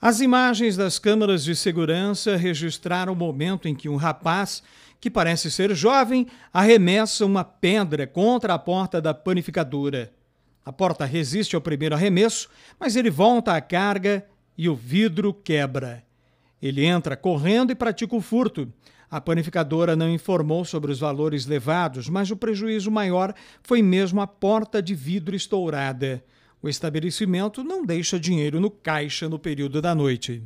As imagens das câmeras de segurança registraram o momento em que um rapaz, que parece ser jovem, arremessa uma pedra contra a porta da panificadora. A porta resiste ao primeiro arremesso, mas ele volta à carga e o vidro quebra. Ele entra correndo e pratica o furto. A panificadora não informou sobre os valores levados, mas o prejuízo maior foi mesmo a porta de vidro estourada. O estabelecimento não deixa dinheiro no caixa no período da noite.